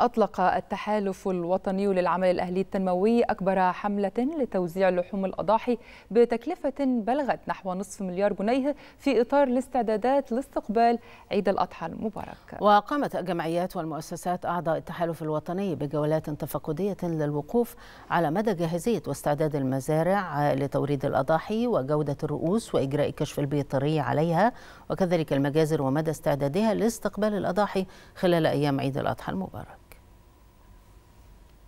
أطلق التحالف الوطني للعمل الأهلي التنموي أكبر حملة لتوزيع لحوم الأضاحي بتكلفة بلغت نحو نصف مليار جنيه في إطار الاستعدادات لاستقبال عيد الأضحى المبارك وقامت الجمعيات والمؤسسات أعضاء التحالف الوطني بجولات تفقدية للوقوف على مدى جاهزية واستعداد المزارع لتوريد الأضاحي وجودة الرؤوس وإجراء كشف البيطري عليها وكذلك المجازر ومدى استعدادها لاستقبال الأضاحي خلال أيام عيد الأضحى المبارك